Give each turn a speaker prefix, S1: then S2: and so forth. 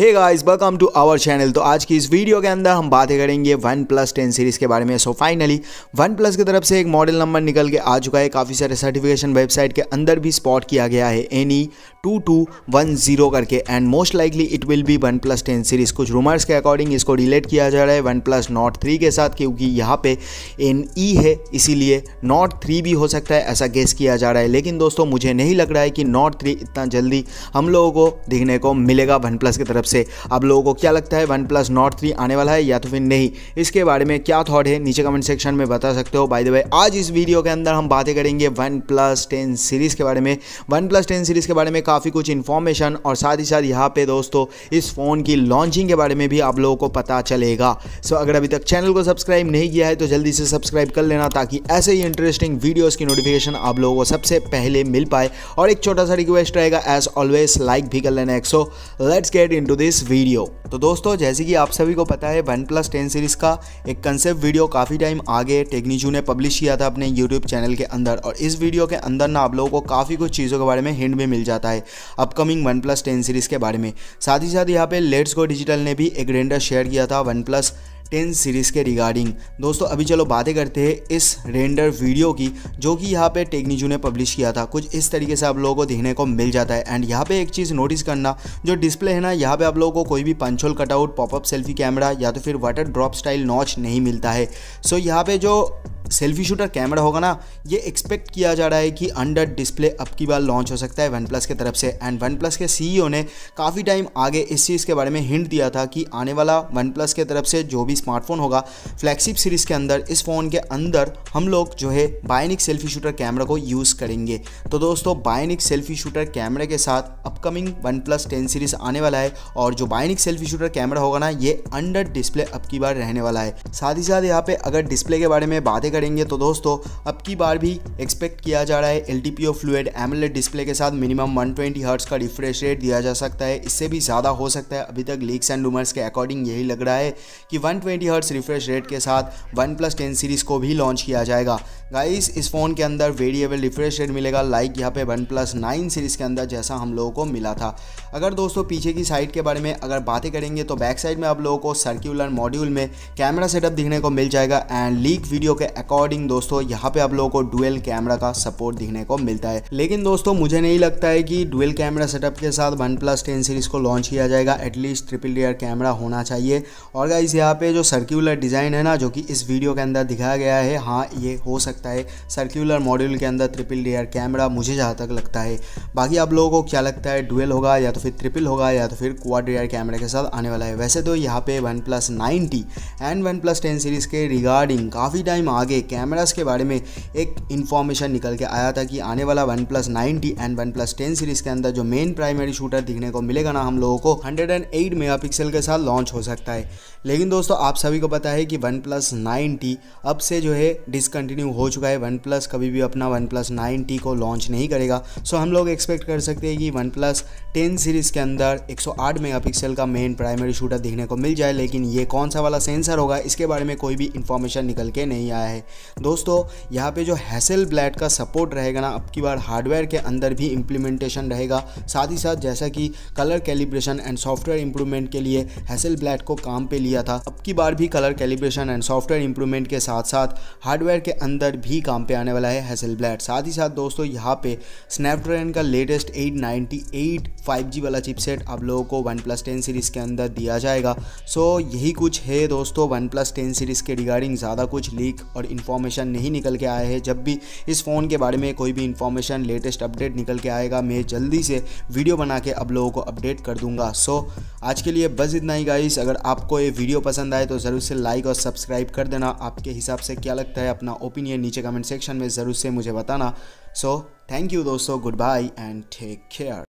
S1: hey guys welcome to our channel तो आज की इस वीडियो के अंदर हम बातें करेंगे वन प्लस टेन सीरीज़ के बारे में सो फाइनली वन प्लस की तरफ से एक मॉडल नंबर निकल के आ चुका है काफ़ी सारे सर्टिफिकेशन वेबसाइट के अंदर भी स्पॉट किया गया है any two two one zero करके and most likely it will be one plus ten series कुछ रूमर्स के अकॉर्डिंग इसको रिलेट किया जा रहा है वन प्लस नॉट थ्री के साथ क्योंकि यहाँ पे एन ई e है इसीलिए नॉट थ्री भी हो सकता है ऐसा गेस किया जा रहा है लेकिन दोस्तों मुझे नहीं लग रहा है कि नॉट थ्री इतना जल्दी हम लोगों को देखने को मिलेगा वन प्लस की तरफ से आप लोगों को क्या लगता है वन प्लस नॉट थ्री आने वाला है या तो फिर नहीं इसके बारे में क्या थाट है नीचे कमेंट सेक्शन में बता सकते हो बाय द वे आज इस वीडियो के अंदर हम बातें करेंगे वन प्लस टेन सीरीज़ के बारे में वन प्लस टेन सीरीज़ के बारे में काफ़ी कुछ इन्फॉर्मेशन और साथ ही साथ यहाँ पे दोस्तों इस फ़ोन की लॉन्चिंग के बारे में भी आप लोगों को पता चलेगा सो अगर अभी तक चैनल को सब्सक्राइब नहीं किया है तो जल्दी से सब्सक्राइब कर लेना ताकि ऐसे ही इंटरेस्टिंग वीडियोज़ की नोटिफिकेशन आप लोगों को सबसे पहले मिल पाए और एक छोटा सा रिक्वेस्ट रहेगा एज ऑलवेज लाइक भी कर लेना एक so let's get in this video तो दोस्तों जैसे कि आप सभी को पता है वन प्लस टेन सीरीज़ का एक कंसेप्ट वीडियो काफ़ी टाइम आगे टेक्नीजू ने पब्लिश किया था अपने यूट्यूब चैनल के अंदर और इस वीडियो के अंदर ना आप लोगों को काफ़ी कुछ चीज़ों के बारे में हिंट भी मिल जाता है है upcoming one plus ten series के बारे में साथ ही साथ यहाँ पे लेट्स गो डिजिटल ने भी एक रेंडर शेयर किया था वन प्लस टेन सीरीज़ के रिगार्डिंग दोस्तों अभी चलो बातें करते हैं इस रेंडर वीडियो की जो कि यहाँ पे टेक्निजू ने पब्लिश किया था कुछ इस तरीके से आप लोगों को देखने को मिल जाता है एंड यहाँ पे एक चीज़ नोटिस करना जो डिस्प्ले है ना यहाँ पे आप लोगों को कोई भी punch hole cutout popup selfie camera या तो फिर वाटर ड्रॉप स्टाइल नॉच नहीं मिलता है सो यहाँ पे जो सेल्फी शूटर कैमरा होगा ना ये एक्सपेक्ट किया जा रहा है कि अंडर डिस्प्ले अब की बार लॉन्च हो सकता है वन प्लस की तरफ से एंड वन प्लस के सीईओ ने काफ़ी टाइम आगे इस चीज़ के बारे में हिंट दिया था कि आने वाला वन प्लस के तरफ से जो भी स्मार्टफोन होगा फ्लैगशिप सीरीज़ के अंदर इस फ़ोन के अंदर हम लोग जो है बायोनिक सेल्फी शूटर कैमरा को यूज़ करेंगे तो दोस्तों बायोनिक सेल्फी शूटर कैमरे के साथ upcoming one plus ten series आने वाला है और जो बायोनिक सेल्फी शूटर कैमरा होगा ना ये अंडर डिस्प्ले अब की बार रहने वाला है साथ ही साथ यहाँ पे अगर डिस्प्ले के बारे में बातें करेंगे तो दोस्तों अब की बार भी एक्सपेक्ट किया जा रहा है L T P O fluid AMOLED display के साथ मिनिमम 120 ट्वेंटी हर्ट्स का रिफ्रेश रेट दिया जा सकता है इससे भी ज़्यादा हो सकता है अभी तक लीक्स एंड रूमर्स के अकॉर्डिंग यही लग रहा है कि 120 ट्वेंटी हर्ट्स रिफ्रेश रेट के साथ वन प्लस टेन सीरीज़ को भी लॉन्च किया जाएगा गाइस इस फ़ोन के अंदर वेरिएबल रिफ्रेश रेट मिलेगा लाइक यहाँ पे वन प्लस नाइन सीरीज़ के अंदर जैसा हम लोगों को मिला था अगर दोस्तों पीछे की साइड के बारे में अगर बातें करेंगे तो बैक साइड में आप लोगों को सर्कुलर मॉड्यूल में कैमरा सेटअप दिखने को मिल जाएगा एंड लीक वीडियो के अकॉर्डिंग दोस्तों यहाँ पे आप लोगों को डुएल कैमरा का सपोर्ट दिखने को मिलता है लेकिन दोस्तों मुझे नहीं लगता है कि डुएल कैमरा सेटअप के साथ वन प्लस टेन सीरीज़ को लॉन्च किया जाएगा एटलीस्ट ट्रिपल रियर कैमरा होना चाहिए और गाइज यहाँ पे जो सर्क्यूलर डिज़ाइन है ना जो कि इस वीडियो के अंदर दिखाया गया है हाँ ये हो सकता सकता है सर्कुलर मॉड्यूल के अंदर ट्रिपल डी कैमरा मुझे जहाँ तक लगता है बाकी आप लोगों को क्या लगता है डुएल होगा या तो फिर ट्रिपल होगा या तो फिर क्वाड डी कैमरे के साथ आने वाला है वैसे तो यहाँ पे one plus and one plus series के रिगार्डिंग काफ़ी टाइम आगे कैमराज के बारे में एक इन्फॉर्मेशन निकल के आया था कि आने वाला one plus and one plus series के अंदर जो मेन प्राइमरी शूटर दिखने को मिलेगा ना हम लोगों को हंड्रेड एंड मेगापिक्सल के साथ लॉन्च हो सकता है लेकिन दोस्तों आप सभी को पता है कि वन प्लस नाइन्टी अब से जो है डिसकंटिन्यू हो चुका है वन प्लस कभी भी अपना वन प्लस नाइन टी को लॉन्च नहीं करेगा सो हम लोग एक्सपेक्ट कर सकते हैं कि वन प्लस टेन सीरीज़ के अंदर 108 मेगापिक्सल का मेन प्राइमरी शूटर देखने को मिल जाए लेकिन ये कौन सा वाला सेंसर होगा इसके बारे में कोई भी इन्फॉर्मेशन निकल के नहीं आया है दोस्तों यहाँ पर जो हैसेल ब्लैड का सपोर्ट रहेगा ना अब की बार हार्डवेयर के अंदर भी इम्प्लीमेंटेशन रहेगा साथ ही साथ जैसा कि colour calibration and software improvement के लिए हैसेल ब्लैड को काम पर लिया था अब की बार भी colour calibration and software improvement के साथ साथ हार्डवेयर के अंदर भी काम पे आने वाला है हैसल ब्लैड साथ ही साथ दोस्तों यहाँ पे स्नैपड्रैगन का लेटेस्ट 898 5G वाला चिपसेट आप लोगों को वन प्लस टेन सीरीज़ के अंदर दिया जाएगा सो so, यही कुछ है दोस्तों वन प्लस टेन सीरीज़ के रिगार्डिंग ज़्यादा कुछ लीक और इन्फॉर्मेशन नहीं निकल के आया है जब भी इस फ़ोन के बारे में कोई भी इन्फॉर्मेशन लेटेस्ट अपडेट निकल के आएगा मैं जल्दी से वीडियो बना के आप लोगों को अपडेट कर दूंगा सो आज के लिए बस इतना ही गाइस अगर आपको ये वीडियो पसंद आए तो ज़रूर से लाइक और सब्सक्राइब कर देना आपके हिसाब से क्या लगता है अपना ओपिनियन नीचे कमेंट सेक्शन में ज़रूर से मुझे बताना सो थैंक यू दोस्तों goodbye and take care